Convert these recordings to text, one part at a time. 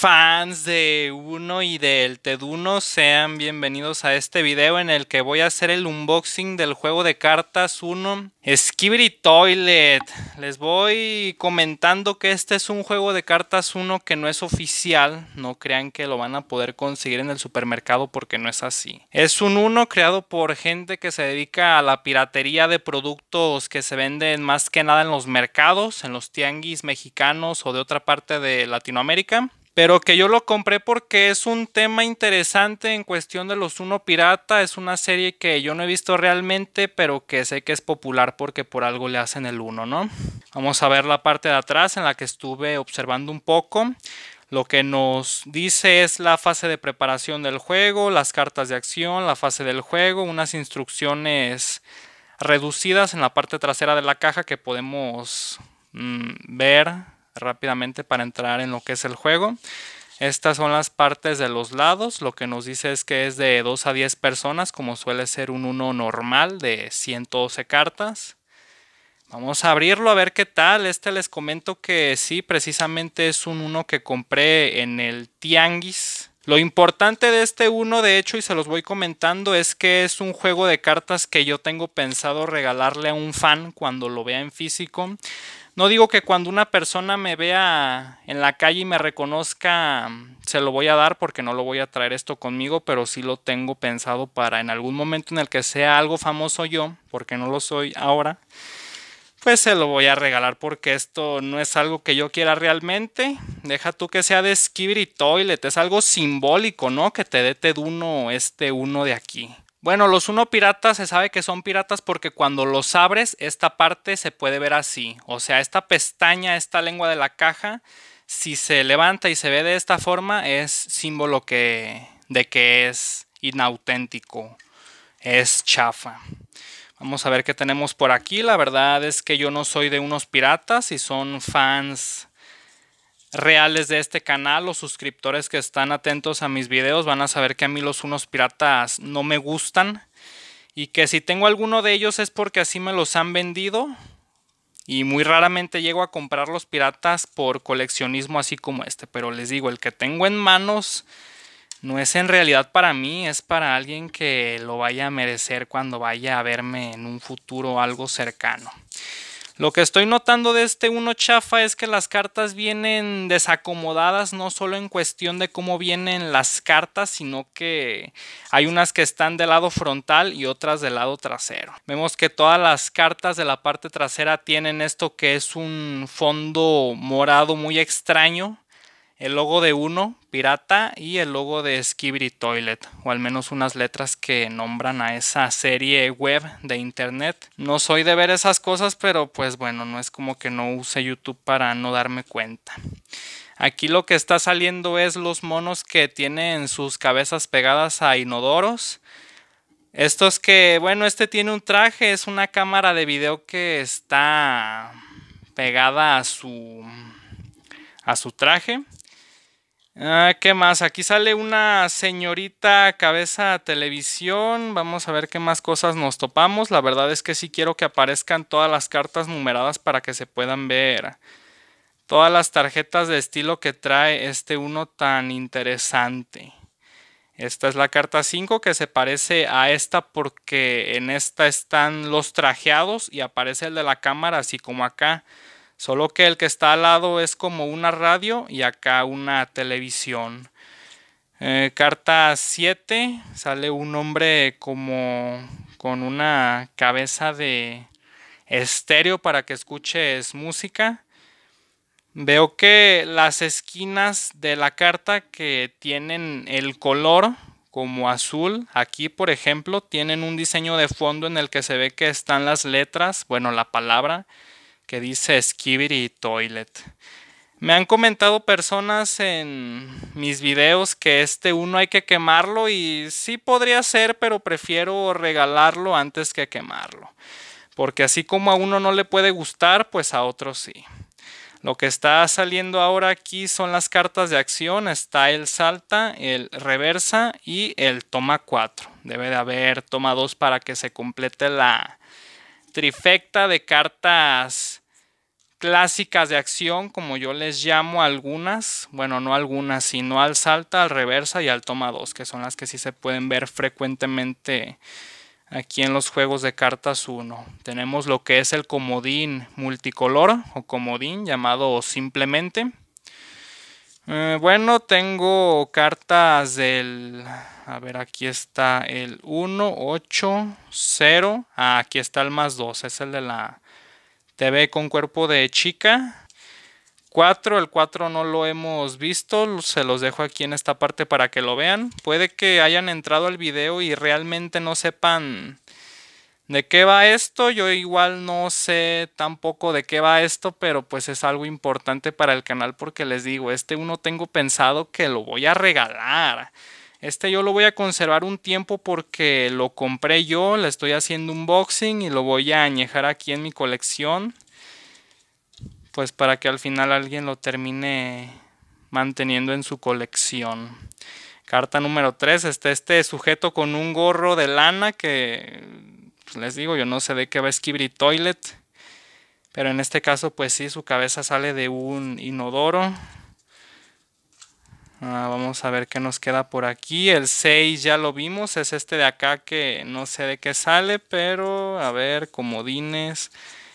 fans de Uno y del Teduno, sean bienvenidos a este video en el que voy a hacer el unboxing del juego de cartas Uno Skibidi Toilet. Les voy comentando que este es un juego de cartas Uno que no es oficial, no crean que lo van a poder conseguir en el supermercado porque no es así. Es un Uno creado por gente que se dedica a la piratería de productos que se venden más que nada en los mercados, en los tianguis mexicanos o de otra parte de Latinoamérica pero que yo lo compré porque es un tema interesante en cuestión de los Uno Pirata. Es una serie que yo no he visto realmente, pero que sé que es popular porque por algo le hacen el Uno, ¿no? Vamos a ver la parte de atrás en la que estuve observando un poco. Lo que nos dice es la fase de preparación del juego, las cartas de acción, la fase del juego, unas instrucciones reducidas en la parte trasera de la caja que podemos mm, ver rápidamente para entrar en lo que es el juego. Estas son las partes de los lados, lo que nos dice es que es de 2 a 10 personas, como suele ser un 1 normal de 112 cartas. Vamos a abrirlo a ver qué tal. Este les comento que sí, precisamente es un uno que compré en el Tianguis. Lo importante de este uno, de hecho, y se los voy comentando, es que es un juego de cartas que yo tengo pensado regalarle a un fan cuando lo vea en físico. No digo que cuando una persona me vea en la calle y me reconozca, se lo voy a dar porque no lo voy a traer esto conmigo, pero sí lo tengo pensado para en algún momento en el que sea algo famoso yo, porque no lo soy ahora, pues se lo voy a regalar porque esto no es algo que yo quiera realmente. Deja tú que sea de Skibber y Toilet, es algo simbólico, ¿no? Que te dé uno este uno de aquí. Bueno, los uno piratas se sabe que son piratas porque cuando los abres, esta parte se puede ver así. O sea, esta pestaña, esta lengua de la caja, si se levanta y se ve de esta forma, es símbolo que, de que es inauténtico, es chafa. Vamos a ver qué tenemos por aquí. La verdad es que yo no soy de unos piratas y son fans reales de este canal, los suscriptores que están atentos a mis videos van a saber que a mí los unos piratas no me gustan y que si tengo alguno de ellos es porque así me los han vendido y muy raramente llego a comprar los piratas por coleccionismo así como este, pero les digo, el que tengo en manos no es en realidad para mí, es para alguien que lo vaya a merecer cuando vaya a verme en un futuro algo cercano. Lo que estoy notando de este uno chafa es que las cartas vienen desacomodadas, no solo en cuestión de cómo vienen las cartas, sino que hay unas que están del lado frontal y otras del lado trasero. Vemos que todas las cartas de la parte trasera tienen esto que es un fondo morado muy extraño el logo de uno, pirata, y el logo de Skibri Toilet, o al menos unas letras que nombran a esa serie web de internet. No soy de ver esas cosas, pero pues bueno, no es como que no use YouTube para no darme cuenta. Aquí lo que está saliendo es los monos que tienen sus cabezas pegadas a inodoros. Estos que, bueno, este tiene un traje, es una cámara de video que está pegada a su a su traje. Ah, ¿Qué más? Aquí sale una señorita cabeza televisión. Vamos a ver qué más cosas nos topamos. La verdad es que sí quiero que aparezcan todas las cartas numeradas para que se puedan ver. Todas las tarjetas de estilo que trae este uno tan interesante. Esta es la carta 5 que se parece a esta porque en esta están los trajeados y aparece el de la cámara así como acá. Solo que el que está al lado es como una radio y acá una televisión. Eh, carta 7 sale un hombre como con una cabeza de estéreo para que escuches música. Veo que las esquinas de la carta que tienen el color como azul, aquí por ejemplo, tienen un diseño de fondo en el que se ve que están las letras, bueno, la palabra que dice Skibidi Toilet. Me han comentado personas en mis videos que este uno hay que quemarlo y sí podría ser, pero prefiero regalarlo antes que quemarlo. Porque así como a uno no le puede gustar, pues a otro sí. Lo que está saliendo ahora aquí son las cartas de acción. Está el salta, el reversa y el toma 4. Debe de haber toma 2 para que se complete la, trifecta de cartas clásicas de acción, como yo les llamo algunas, bueno, no algunas, sino al salta, al reversa y al toma 2, que son las que sí se pueden ver frecuentemente aquí en los juegos de cartas 1. Tenemos lo que es el comodín multicolor o comodín llamado simplemente. Eh, bueno, tengo cartas del... A ver, aquí está el 1, 8, 0. aquí está el más 2. Es el de la TV con cuerpo de chica. 4, el 4 no lo hemos visto, se los dejo aquí en esta parte para que lo vean. Puede que hayan entrado al video y realmente no sepan ¿De qué va esto? Yo igual no sé tampoco de qué va esto, pero pues es algo importante para el canal porque les digo, este uno tengo pensado que lo voy a regalar. Este yo lo voy a conservar un tiempo porque lo compré yo, le estoy haciendo un boxing y lo voy a añejar aquí en mi colección. Pues para que al final alguien lo termine manteniendo en su colección. Carta número 3, está este sujeto con un gorro de lana que pues, les digo, yo no sé de qué va Skibri Toilet. Pero en este caso, pues sí, su cabeza sale de un inodoro. Ah, vamos a ver qué nos queda por aquí. El 6 ya lo vimos. Es este de acá que no sé de qué sale. Pero a ver, comodines.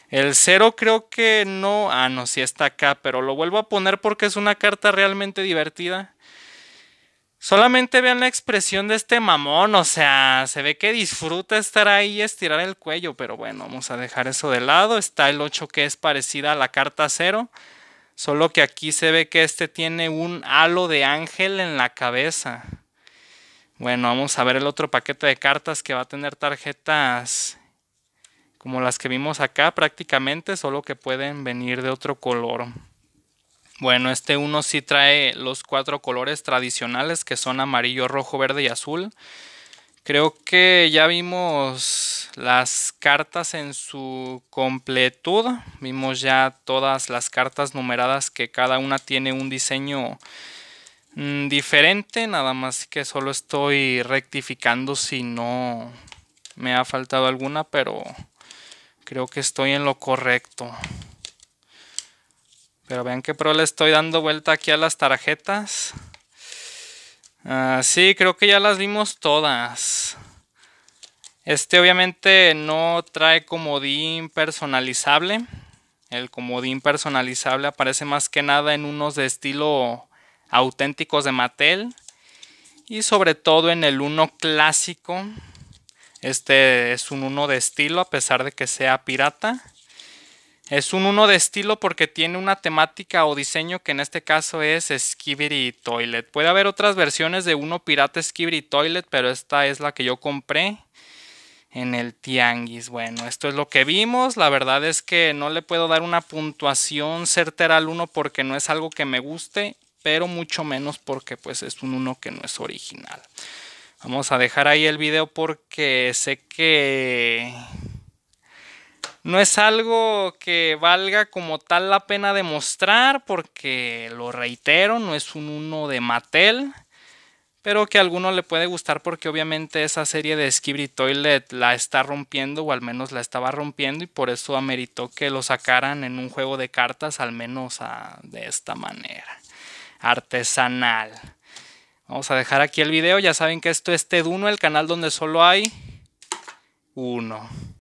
El 0 creo que no. Ah, no, sí está acá. Pero lo vuelvo a poner porque es una carta realmente divertida. Solamente vean la expresión de este mamón, o sea, se ve que disfruta estar ahí estirar el cuello, pero bueno, vamos a dejar eso de lado. Está el 8 que es parecida a la carta 0, solo que aquí se ve que este tiene un halo de ángel en la cabeza. Bueno, vamos a ver el otro paquete de cartas que va a tener tarjetas como las que vimos acá prácticamente, solo que pueden venir de otro color. Bueno, este uno sí trae los cuatro colores tradicionales que son amarillo, rojo, verde y azul. Creo que ya vimos las cartas en su completud. Vimos ya todas las cartas numeradas que cada una tiene un diseño mm, diferente. Nada más que solo estoy rectificando si no me ha faltado alguna, pero creo que estoy en lo correcto. Pero vean que pro le estoy dando vuelta aquí a las tarjetas. Ah, sí, creo que ya las vimos todas. Este obviamente no trae comodín personalizable. El comodín personalizable aparece más que nada en unos de estilo auténticos de Mattel. Y sobre todo en el uno clásico. Este es un uno de estilo a pesar de que sea pirata. Es un uno de estilo porque tiene una temática o diseño que en este caso es Skibidi Toilet. Puede haber otras versiones de uno pirata Skibidi Toilet, pero esta es la que yo compré en el Tianguis. Bueno, esto es lo que vimos. La verdad es que no le puedo dar una puntuación certera al uno porque no es algo que me guste, pero mucho menos porque pues es un uno que no es original. Vamos a dejar ahí el video porque sé que no es algo que valga como tal la pena demostrar, porque lo reitero, no es un uno de Mattel, pero que a alguno le puede gustar porque obviamente esa serie de Skibri Toilet la está rompiendo, o al menos la estaba rompiendo, y por eso ameritó que lo sacaran en un juego de cartas, al menos ah, de esta manera, artesanal. Vamos a dejar aquí el video, ya saben que esto es ted el canal donde solo hay uno.